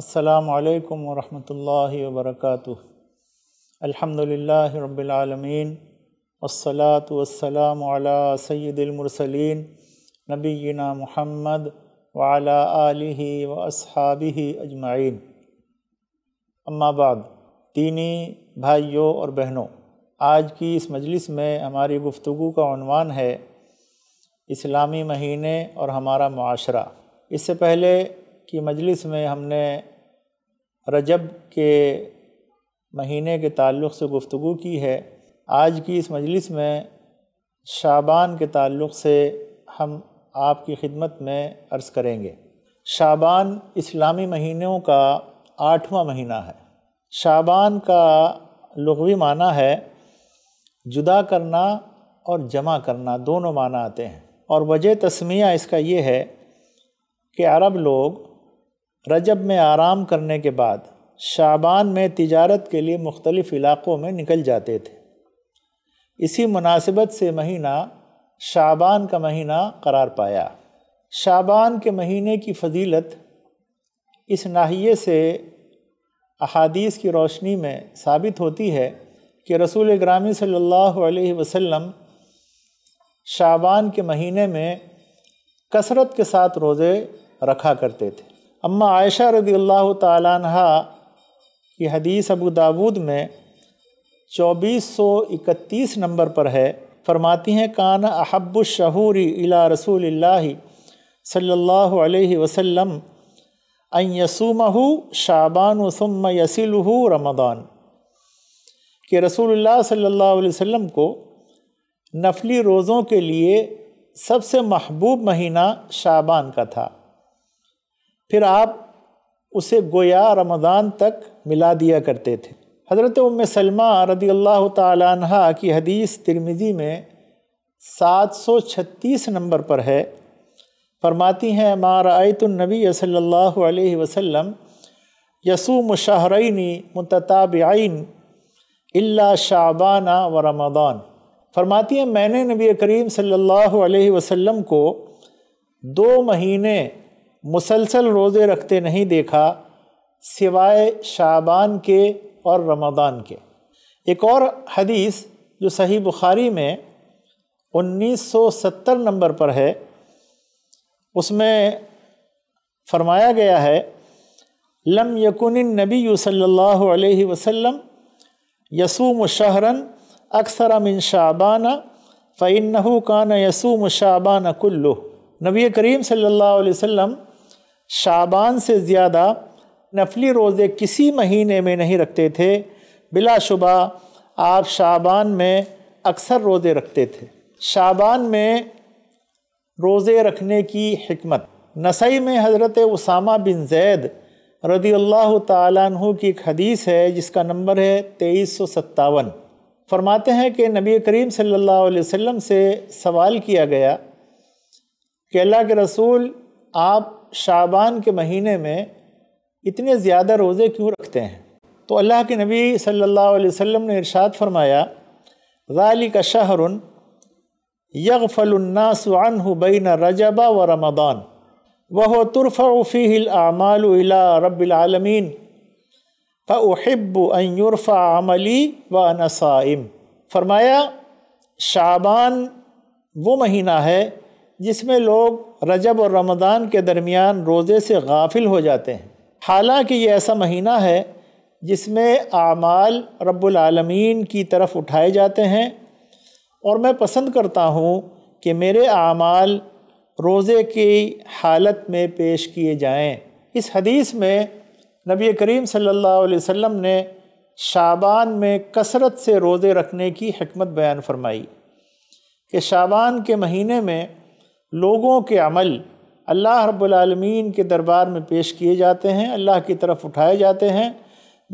असलकम वरहमल वर्क अल्हम्दुलिल्लाह रब्बिलआलमीन वस्सलातु वस्सलाम अला सय्यिदिल मुरसलीन नबीना मुहम्मद व अला आलिहि व अस्हाबिहि अजमाइन अम्माबाद दीनी भाइयों और बहनों आज की इस मजलिस में हमारी गुफ्तगू का अनवान है इस्लामी महीने और हमारा माशरा इससे पहले की मजलिस में हमने रजब के महीने के ताल्लुक़ से गुफ्तु की है आज की इस मजलिस में शाबान के ताल्लुक़ से हम आपकी खिदमत में अर्ज़ करेंगे शाबान इस्लामी महीनों का आठवां महीना है शाबान का लघवी माना है जुदा करना और जमा करना दोनों माना आते हैं और वजह तस्मिया इसका ये है कि अरब लोग रजब में आराम करने के बाद शाबान में तिजारत के लिए मुख्तलिफ़ इलाक़ों में निकल जाते थे इसी मुनासिबत से महीना शाबान का महीना करार पाया शाबान के महीने की फजीलत इस नाहिए से अहादीस की रोशनी में साबित होती है कि रसूल ग्रामी सल्लल्लाहु अलैहि वसल्लम शाबान के महीने में कसरत के साथ रोज़े रखा करते थे अम्मा आयशा रदी अल्लाह तहा की हदीस अबू दाऊद में 2431 नंबर पर है फरमाती हैं कान अहब्बुशहूरी इला रसूल सल्ला अलैहि वसल्लम अन शाबान वसम यसिलहू रमदान के रसूलुल्लाह सल्लल्लाहु अलैहि वसल्लम को नफली रोज़ों के लिए सबसे महबूब महीना शाबान का था फिर आप उसे गोया रमज़ान तक मिला दिया करते थे हज़रत उम सलमा रदी अल्लाह तह की हदीस तिरमिज़ी में 736 नंबर पर है फरमाती हैं मारतुलनबी सल्ला वसम यसू शाहरनी आइन अल्ला शाबाना व रमदान फरमाती हैं मैंने नबी करीम सल्ला वसम को दो महीने मुसलसल रोज़े रखते नहीं देखा सिवाय शाबान के और रमदान के एक और हदीस जो सही बुखारी में 1970 नंबर पर है उसमें फरमाया गया है लम यकुन नबी सल्लल्लाहु अलैहि वसल्लम यसूम शहरन अक्सर मिन शाबान फ़ैन कान यसूम शाबान कुल्लु नबी करीम सल्लल्लाहु अलैहि वसल्लम शाबान से ज़्यादा नफली रोज़े किसी महीने में नहीं रखते थे बिलाशुबा आप शाबान में अक्सर रोज़े रखते थे शाबान में रोज़े रखने की हमत नसई में हज़रत उसामा बिन जैद रदी अल्लाह तु की एक हदीस है जिसका नंबर है तेईस सौ सत्तावन फरमाते हैं कि नबी करीम सल्ला वम से सवाल किया गया कि अल्लाह के रसूल आप शाबान के महीने में इतने ज़्यादा रोज़े क्यों रखते हैं तो अल्लाह के नबी सल्लल्लाहु अलैहि वसल्लम ने इरशाद फरमाया ाली का शहर यगफ़लन्नासन बैन रजबा व रमदान वह तुरफ़ी आमाला रबालमीन फ़िब अनयरफ़ा अमली व अनसाइम फरमाया शाबान वो महीना है जिसमें लोग रजब और रमदान के दरमियान रोज़े से गाफिल हो जाते हैं हालांकि ये ऐसा महीना है जिसमें आमाल रबालमीन की तरफ उठाए जाते हैं और मैं पसंद करता हूँ कि मेरे आमाल रोज़े की हालत में पेश किए जाएं। इस हदीस में नबी करीम सल्लल्लाहु अलैहि वसल्लम ने शाबान में कसरत से रोज़े रखने की हमत बयान फरमाई कि शाबान के महीने में लोगों के अमल अल्लाह रबालमीन के दरबार में पेश किए जाते हैं अल्लाह की तरफ उठाए जाते हैं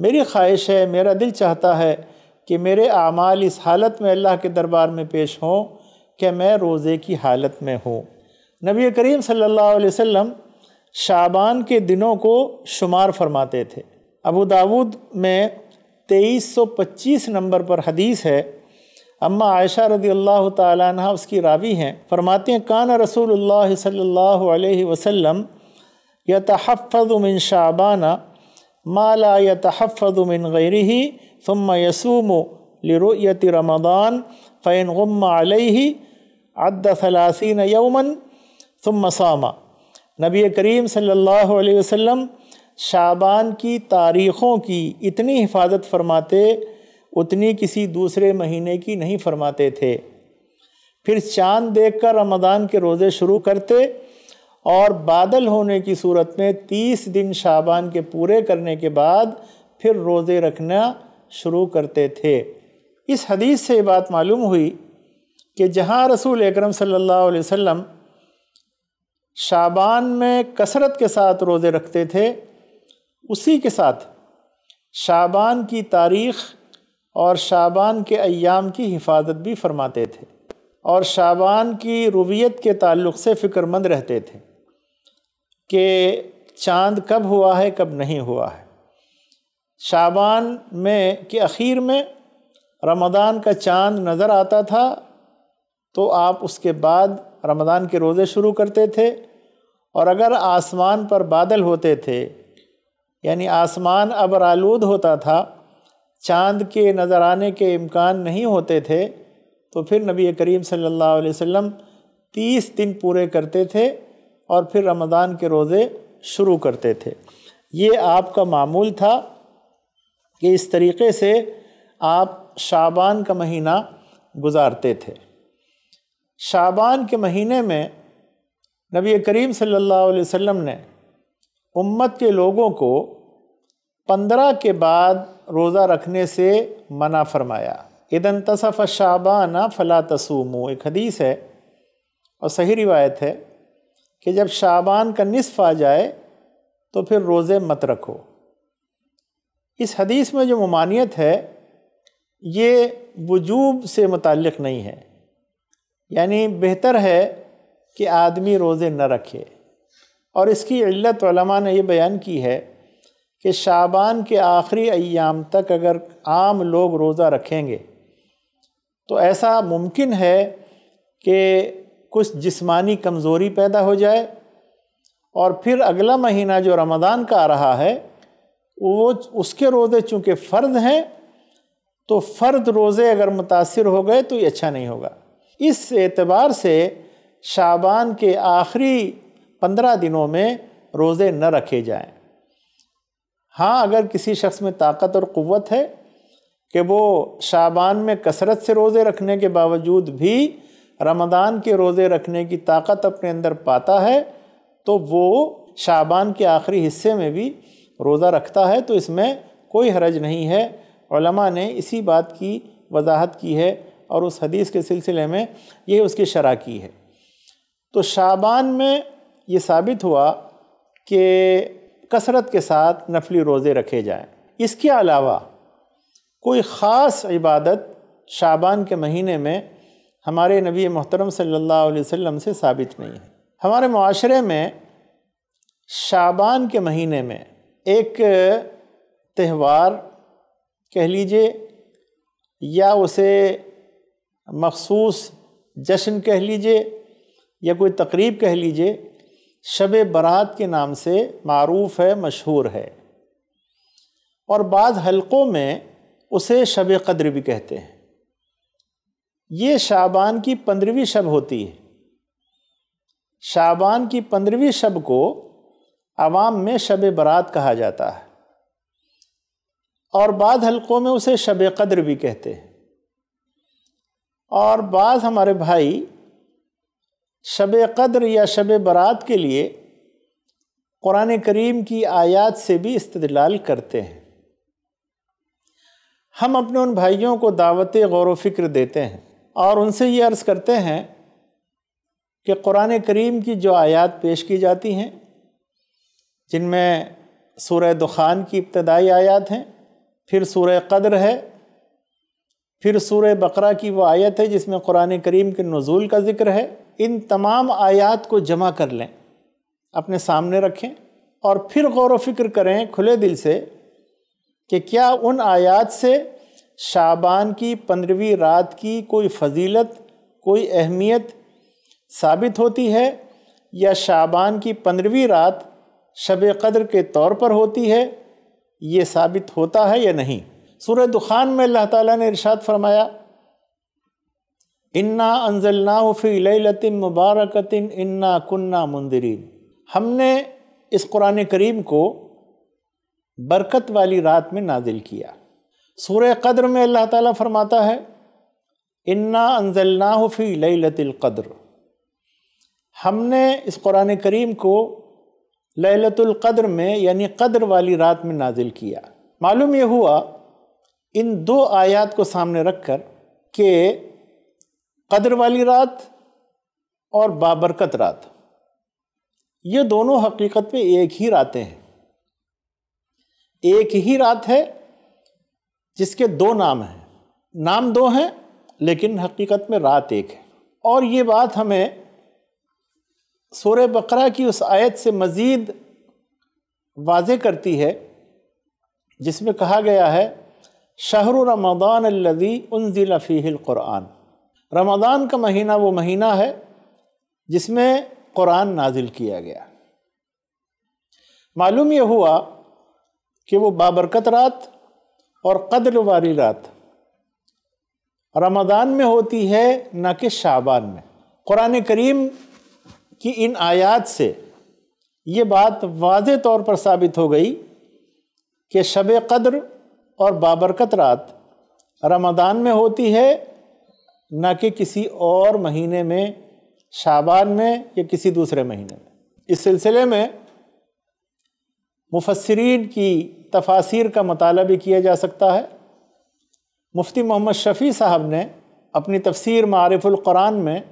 मेरी ख्वाहिश है मेरा दिल चाहता है कि मेरे अमाल इस हालत में अल्लाह के दरबार में पेश हों कि मैं रोज़े की हालत में हूँ नबी करीम सल्लल्लाहु अलैहि वसल्लम शाबान के दिनों को शुमार फरमाते थे अबू दाऊद में 2325 नंबर पर हदीस है अम्मा आयशा रदी अल्लाह तह उसकी रावी हैं फरमाते हैं कान रसूल सल्ला वसम तहफ़ुमिन शाबाना माला यतहफ़ुमिन गैरी सुम यसूम लरुयति रमदान फ़ैन गम अलही अद्द सलासीन सामा नबी करीम सल्ला वसम शाबान की तारीख़ों की इतनी हिफाजत फरमाते उतनी किसी दूसरे महीने की नहीं फरमाते थे फिर चांद देखकर रमदान के रोज़े शुरू करते और बादल होने की सूरत में तीस दिन शाबान के पूरे करने के बाद फिर रोज़े रखना शुरू करते थे इस हदीस से बात मालूम हुई कि जहाँ रसूल अकरम सल्लल्लाहु अलैहि वसल्लम शाबान में कसरत के साथ रोज़े रखते थे उसी के साथ शाबान की तारीख़ और शाबान के अयाम की हिफाजत भी फरमाते थे और शाबान की रुवियत के ताल्लुक़ से फ़िक्रमंद रहते थे कि चांद कब हुआ है कब नहीं हुआ है शाबान में के अखीर में रमदान का चांद नज़र आता था तो आप उसके बाद रमदान के रोज़े शुरू करते थे और अगर आसमान पर बादल होते थे यानी आसमान अब आलूद होता था चांद के नज़र आने के इम्कान नहीं होते थे तो फिर नबी करीम सल्लल्लाहु अलैहि वसल्लम तीस दिन पूरे करते थे और फिर रमज़ान के रोज़े शुरू करते थे ये आपका मामूल था कि इस तरीके से आप शाबान का महीना गुजारते थे शाबान के महीने में नबी करीम सल्लल्लाहु अलैहि वसल्लम ने उम्मत के लोगों को पंद्रह के बाद रोज़ा रखने से मना फरमाया इदन तसफ़ शाबाना फ़ला तसूमू एक हदीस है और सही रिवायत है कि जब शाबान का निसफ़ आ जाए तो फिर रोज़े मत रखो इस हदीस में जो ममानियत है ये वजूब से मुतक़ नहीं है यानी बेहतर है कि आदमी रोज़े न रखे और इसकी इल्लत ने यह बयान की है कि शाबान के आखिरी अयाम तक अगर आम लोग रोज़ा रखेंगे तो ऐसा मुमकिन है कि कुछ जिस्मानी कमज़ोरी पैदा हो जाए और फिर अगला महीना जो रमदान का आ रहा है वो उसके रोज़े चूँकि फ़र्द हैं तो फ़र्द रोज़े अगर मुतासर हो गए तो ये अच्छा नहीं होगा इस एतबार से शाबान के आखिरी पंद्रह दिनों में रोज़े न रखे जाएँ हाँ अगर किसी शख्स में ताकत और क़वत है कि वो शाबान में कसरत से रोज़े रखने के बावजूद भी रमदान के रोज़े रखने की ताकत अपने अंदर पाता है तो वो शाबान के आखिरी हिस्से में भी रोज़ा रखता है तो इसमें कोई हरज नहीं है ने इसी बात की वजाहत की है और उस हदीस के सिलसिले में ये उसकी शरा की है तो शाबान में ये साबित हुआ कि कसरत के साथ नफली रोज़े रखे जाएँ इसके अलावा कोई ख़ास इबादत शाबान के महीने में हमारे नबी मोहतरम सल्लल्लाहु अलैहि वसल्लम से साबित नहीं है हमारे माशरे में शाबान के महीने में एक त्यौहार कह लीजिए या उसे मखसूस जश्न कह लीजिए या कोई तकरीब कह लीजिए शब बारात के नाम से मरूफ़ है मशहूर है और बाद हलक़ों में उसे शब कद्र भी कहते हैं ये शाबान की पंद्रहवीं शब होती है शाबान की पंद्रहवीं शब को आवाम में शब बारात कहा जाता है और बाद हलक़ों में उसे शब कद्र भी कहते हैं और बाद हमारे भाई शब कद्र या शब बारात के लिए क़ुरान करीम की आयात से भी इस्तलाल करते हैं हम अपने उन भाइयों को दावत गौर फिक्र देते हैं और उनसे ये अर्ज़ करते हैं कि क़ुरान करीम की जो आयात पेश की जाती हैं जिनमें सूर्य दुखान की इब्तदाई आयात हैं फिर सूर कद्र है फिर सूर बकरा की वो आयत है जिसमें कुरान करीम के नज़ुल का ज़िक्र है इन तमाम आयात को जमा कर लें अपने सामने रखें और फिर गौर व फिक्र करें खुले दिल से कि क्या उन आयात से शाबान की पंद्रहवीं रात की कोई फजीलत कोई अहमियत साबित होती है या शाबान की पंद्रहवीं रात शब कदर के तौर पर होती है ये साबित होता है या नहीं सूर दुखान में अल्लाह ताला ने इरशाद फरमाया इन्ना अनजलना फ़ी लतिन मुबारकतिन इन्ना कुन्ना मुंदरीन हमने इस कुरान करीम को बरकत वाली रात में नाजिल किया सूर कद्र में अल्लाह ताला फरमाता है इन्ना अनजलना फ़ी लतिलक़द्र हमने इस कुरान करीम को ललतुल्क़द्र में यानी कद्र वाली रात में नाजिल किया मालूम यह हुआ इन दो आयात को सामने रखकर के कदर वाली रात और बाबरकत रात ये दोनों हकीकत में एक ही रातें हैं एक ही रात है जिसके दो नाम हैं नाम दो हैं लेकिन हकीकत में रात एक है और ये बात हमें सोर बकरा की उस आयत से मज़ीद वाज करती है जिसमें कहा गया है शहर रमदान लदी उनजिल फ़ीहिल क़ुरान रमदान का महीना वो महीना है जिसमें क़ुरान नाजिल किया गया मालूम यह हुआ कि वो बाबरकत रात और कदर वाली रात रमदान में होती है ना कि शाबान में क़ुरान करीम की इन आयात से ये बात वाज तौर पर साबित हो गई कि शब कद्र और बाबरकत रात रमदान में होती है न कि किसी और महीने में शाबान में या किसी दूसरे महीने में इस सिलसिले में मुफसरीन की तफासिर का मताल भी किया जा सकता है मुफ्ती मोहम्मद शफ़ी साहब ने अपनी तफसीर मारफ़ुल्क़ुरान में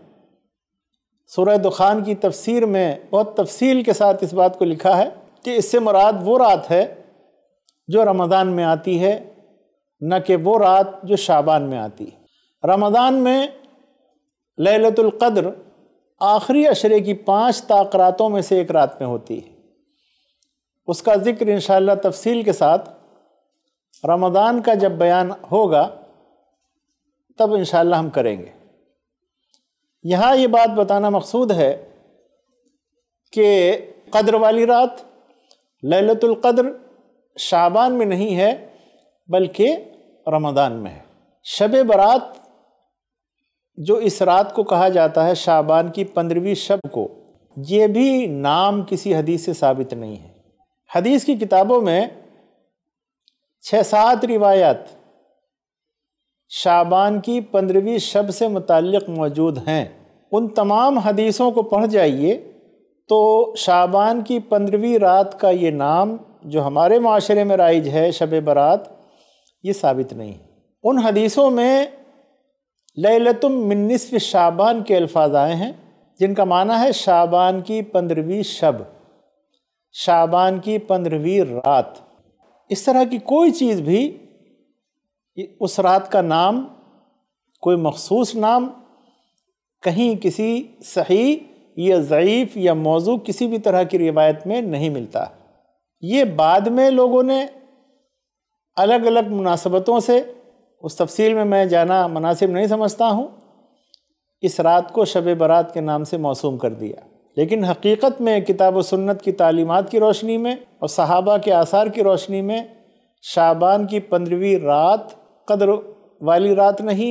सूरह दुखान की तफसीर में बहुत तफसील के साथ इस बात को लिखा है कि इससे मुराद वो रात है जो रमज़ान में आती है न कि वो रात जो शाबान में आती है रमज़ान में ललतुल्क़द्र आखिरी अशरे की पाँच ताक रातों में से एक रात में होती है उसका ज़िक्र इन तफसील के साथ रमज़ान का जब बयान होगा तब इन हम करेंगे यहाँ ये बात बताना मकसूद है कि कद्र वाली रात ललतुल्क़द्र शाबान में नहीं है बल्कि रमदान में है शब बरात जो इस रात को कहा जाता है शाबान की पंद्रहवीं शब को ये भी नाम किसी हदीस से साबित नहीं है हदीस की किताबों में छः सात रिवायात शाबान की पंद्रहवीं शब से मुतक़ मौजूद हैं उन तमाम हदीसों को पढ़ जाइए तो शाबान की पंद्रहवीं रात का ये नाम जो हमारे माशरे में राइज है शब बारात ये साबित नहीं उन हदीसों में लतम मिनसफ़ शाबान के अल्फाज आए हैं जिनका माना है शाबान की पंद्रहवीं शब शाबान की पंद्रहवीं रात इस तरह की कोई चीज़ भी उस रात का नाम कोई मखसूस नाम कहीं किसी सही या ज़यीफ़ या मौजू किसी भी तरह की रिवायत में नहीं मिलता ये बाद में लोगों ने अलग अलग मुनासबतों से उस तफसील में मैं जाना मुनासिब नहीं समझता हूँ इस रात को शब बारात के नाम से मौसू कर दिया लेकिन हकीकत में किताब सुन्नत की तालीमत की रोशनी में और सहाबा के आसार की रोशनी में शाबान की पंद्रहवीं रात कदर वाली रात नहीं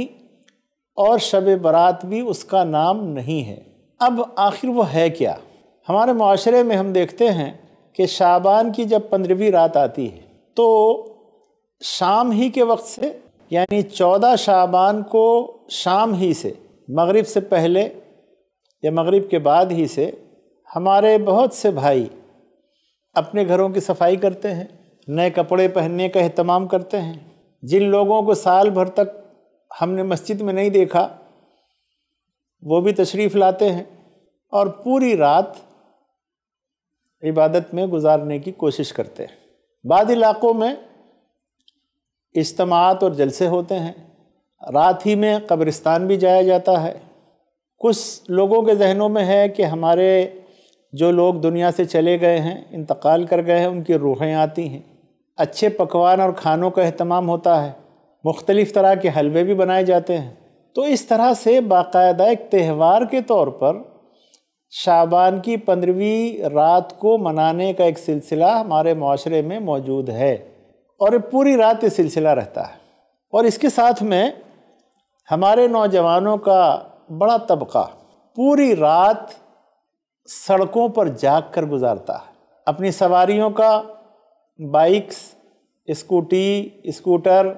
और शब बारात भी उसका नाम नहीं है अब आखिर वो है क्या हमारे माशरे में हम देखते हैं कि शाबान की जब पंद्रहवीं रात आती है तो शाम ही के वक्त से यानी चौदह शाबान को शाम ही से मगरिब से पहले या मगरिब के बाद ही से हमारे बहुत से भाई अपने घरों की सफाई करते हैं नए कपड़े पहनने का अहतमाम करते हैं जिन लोगों को साल भर तक हमने मस्जिद में नहीं देखा वो भी तशरीफ़ लाते हैं और पूरी रात इबादत में गुजारने की कोशिश करते हैं बाद इलाक़ों में इज्तमात और जलसे होते हैं रात ही में कब्रिस्तान भी जाया जाता है कुछ लोगों के जहनों में है कि हमारे जो लोग दुनिया से चले गए हैं इंतकाल कर गए हैं उनकी रूहें आती हैं अच्छे पकवान और खानों का अहतमाम होता है मुख्तलिफ़ तरह के हलवे भी बनाए जाते हैं तो इस तरह से बाकायदा एक त्यौहार के तौर पर शाबान की पंद्रहवीं रात को मनाने का एक सिलसिला हमारे माशरे में मौजूद है और पूरी रात ये सिलसिला रहता है और इसके साथ में हमारे नौजवानों का बड़ा तबका पूरी रात सड़कों पर जाग कर गुजारता है अपनी सवारियों का बाइक्स स्कूटी स्कूटर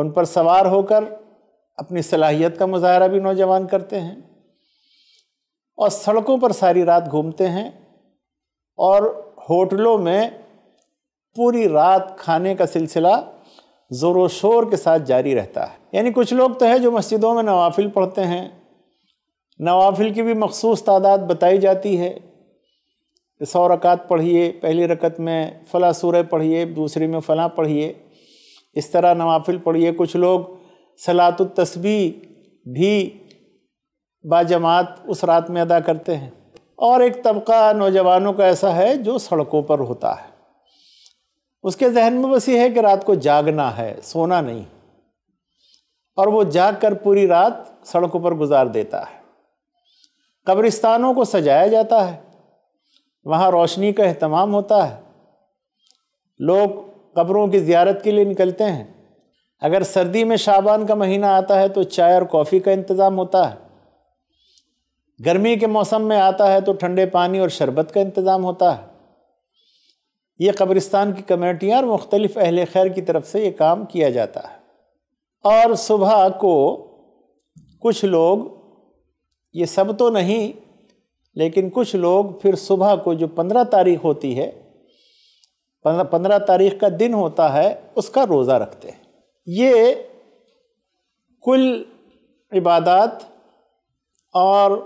उन पर सवार होकर अपनी सलाहियत का मुजाहरा भी नौजवान करते हैं और सड़कों पर सारी रात घूमते हैं और होटलों में पूरी रात खाने का सिलसिला ज़ोर शोर के साथ जारी रहता है यानी कुछ लोग तो हैं जो मस्जिदों में नवाफिल पढ़ते हैं नवाफिल की भी मखसूस तादाद बताई जाती है सौ रकात पढ़िए पहली रकत में फ़ला सूरह पढ़िए दूसरी में फ़ला पढ़िए इस तरह नवाफिल पढ़िए कुछ लोग सलात तस्बी भी बाजमात उस रात में अदा करते हैं और एक तबका नौजवानों का ऐसा है जो सड़कों पर होता है उसके जहन में बस ये है कि रात को जागना है सोना नहीं और वो जाग कर पूरी रात सड़कों पर गुजार देता है कब्रिस्तानों को सजाया जाता है वहाँ रोशनी का अहतमाम होता है लोग कब्रों की ज़्यारत के लिए निकलते हैं अगर सर्दी में शाबान का महीना आता है तो चाय और कॉफ़ी का इंतज़ाम होता है गर्मी के मौसम में आता है तो ठंडे पानी और शरबत का इंतज़ाम होता है ये कब्रिस्तान की कमेटियाँ और मुख्तलिफ़ अहल खैर की तरफ से ये काम किया जाता है और सुबह को कुछ लोग ये सब तो नहीं लेकिन कुछ लोग फिर सुबह को जो पंद्रह तारीख होती है पंद्रह तारीख का दिन होता है उसका रोज़ा रखते हैं ये कुल इबादत और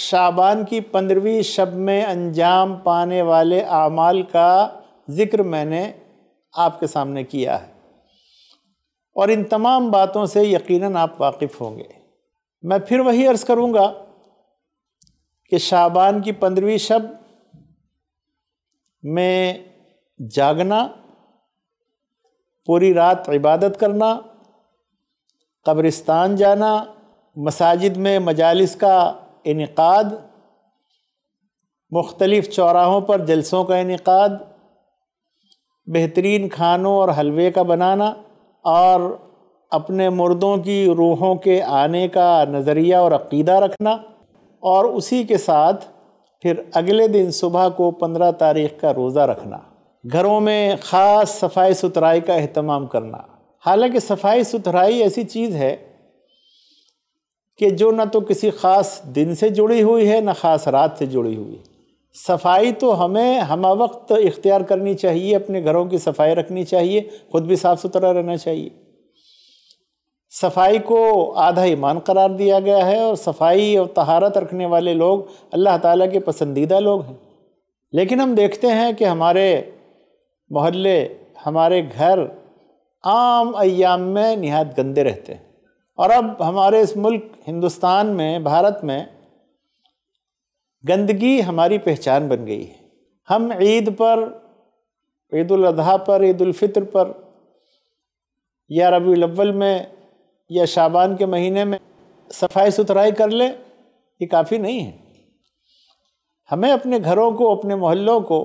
शाबान की पंद्रहवीं शब में अंजाम पाने वाले आमाल का ज़िक्र मैंने आपके सामने किया है और इन तमाम बातों से यकीनन आप वाकिफ़ होंगे मैं फिर वही अर्ज़ करूँगा कि शाबान की पंद्रहवीं शब में जागना पूरी रात इबादत करना कब्रिस्तान जाना मसाजिद में मजालिस का इनकाद मुख्तलिफ़ चौराहों पर जलसों का इनकाद बेहतरीन खानों और हलवे का बनाना और अपने मुर्दों की रूहों के आने का नज़रिया और अकीदा रखना और उसी के साथ फिर अगले दिन सुबह को पंद्रह तारीख का रोज़ा रखना घरों में ख़ास सफाई सुथराई का अहतमाम करना हालांकि सफाई सुथराई ऐसी चीज़ है कि जो ना तो किसी ख़ास दिन से जुड़ी हुई है ना ख़ास रात से जुड़ी हुई है सफाई तो हमें हम वक्त इख्तियार करनी चाहिए अपने घरों की सफाई रखनी चाहिए ख़ुद भी साफ़ सुथरा रहना चाहिए सफाई को आधा ईमान करार दिया गया है और सफाई और तहारत रखने वाले लोग अल्लाह ताला के पसंदीदा लोग हैं लेकिन हम देखते हैं कि हमारे मोहल्ले हमारे घर आम अयाम में नहायत गंदे रहते हैं और अब हमारे इस मुल्क हिंदुस्तान में भारत में गंदगी हमारी पहचान बन गई है हम ईद पर ईद अजहा पर ईद फ़ितर पर या रबी अव्वल में या शाबान के महीने में सफाई सुथराई कर लें ये काफ़ी नहीं है हमें अपने घरों को अपने मोहल्लों को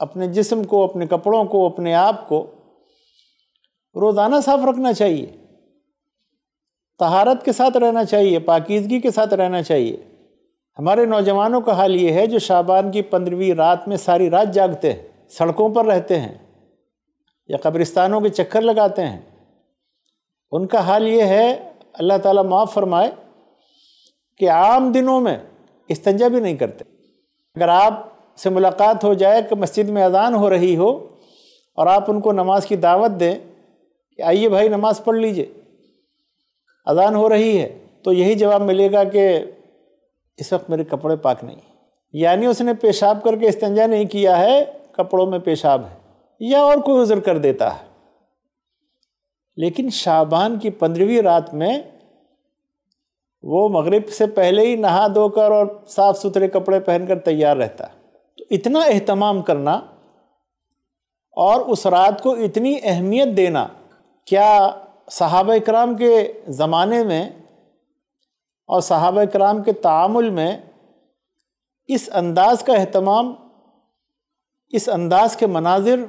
अपने जिस्म को अपने कपड़ों को अपने आप को रोज़ाना साफ़ रखना चाहिए तहारत के साथ रहना चाहिए पाकिजगी के साथ रहना चाहिए हमारे नौजवानों का हाल ये है जो शाबान की पंद्रहवीं रात में सारी रात जागते हैं सड़कों पर रहते हैं या कब्रिस्तानों के चक्कर लगाते हैं उनका हाल ये है अल्लाह ताला माफ़ फरमाए कि आम दिनों में इस्तंजा भी नहीं करते अगर आप से मुलाकात हो जाए कि मस्जिद में अजान हो रही हो और आप उनको नमाज की दावत दें कि आइए भाई नमाज़ पढ़ लीजिए अजान हो रही है तो यही जवाब मिलेगा कि इस वक्त मेरे कपड़े पाक नहीं यानी उसने पेशाब करके इस्तंजा नहीं किया है कपड़ों में पेशाब है या और कोई उज़र कर देता है लेकिन शाबान की पंद्रहवीं रात में वो मगरिब से पहले ही नहा धोकर और साफ़ सुथरे कपड़े पहनकर तैयार रहता तो इतना अहतमाम करना और उस रात को इतनी अहमियत देना क्या सहाब कराम के ज़माने में और सहाब कराम के तामुल में इस अंदाज़ का अहतमाम इस अंदाज़ के मनाजिर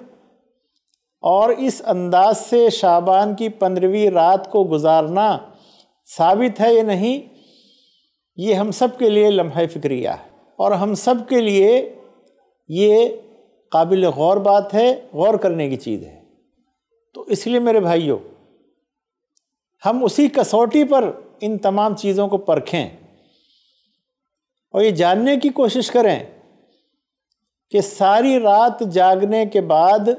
और इस अंदाज से शाबान की पंद्रहवीं रात को गुजारना साबित है या नहीं ये हम सब के लिए लम्हा फ़िक्रिया है और हम सब के लिए ये काबिल गौर बात है गौर करने की चीज़ है तो इसलिए मेरे भाइयों हम उसी कसौटी पर इन तमाम चीज़ों को परखें और ये जानने की कोशिश करें कि सारी रात जागने के बाद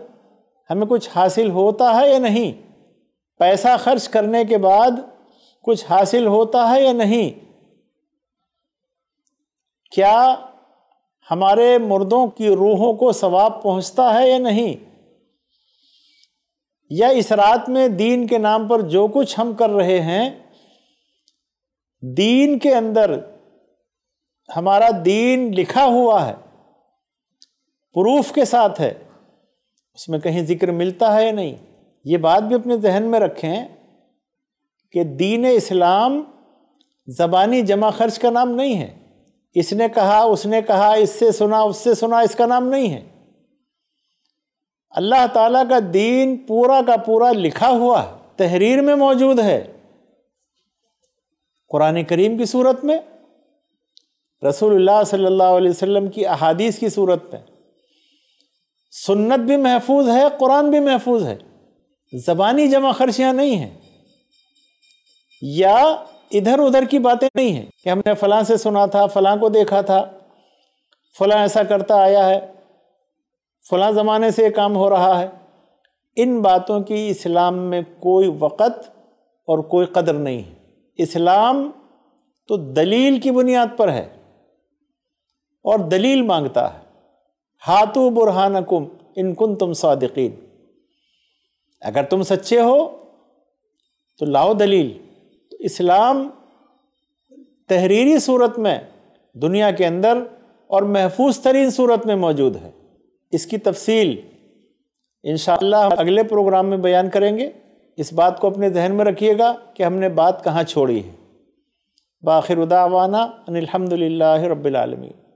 हमें कुछ हासिल होता है या नहीं पैसा खर्च करने के बाद कुछ हासिल होता है या नहीं क्या हमारे मुर्दों की रूहों को सवाब पहुंचता है या नहीं या इस रात में दीन के नाम पर जो कुछ हम कर रहे हैं दीन के अंदर हमारा दीन लिखा हुआ है प्रूफ के साथ है उसमें कहीं जिक्र मिलता है या नहीं ये बात भी अपने जहन में रखें कि दीन इस्लाम ज़बानी जमा खर्च का नाम नहीं है इसने कहा उसने कहा इससे सुना उससे सुना इसका नाम नहीं है अल्लाह ताला का दीन पूरा का पूरा लिखा हुआ तहरीर में मौजूद है कुरान करीम की सूरत में रसूलुल्लाह सल्लल्लाहु अलैहि वसल्लम की अहादीस की सूरत में सुन्नत भी महफूज है कुरान भी महफूज है ज़बानी जमा खर्चियाँ नहीं हैं या इधर उधर की बातें नहीं हैं कि हमने फ़लाँ से सुना था फ़लाँ को देखा था फ़लाँ ऐसा करता आया है फला ज़माने से ये काम हो रहा है इन बातों की इस्लाम में कोई वक़्त और कोई कदर नहीं है इस्लाम तो दलील की बुनियाद पर है और दलील मांगता है हाथु बुरहानकुम इनकुन तुम सादिकीन अगर तुम सच्चे हो तो लाओ दलील तो इस्लाम तहरीरी सूरत में दुनिया के अंदर और महफूज तरीन सूरत में मौजूद है इसकी तफसील इन अगले प्रोग्राम में बयान करेंगे इस बात को अपने जहन में रखिएगा कि हमने बात कहाँ छोड़ी है बाखिर उदावाना अनिलहमदिल्ला रबालमी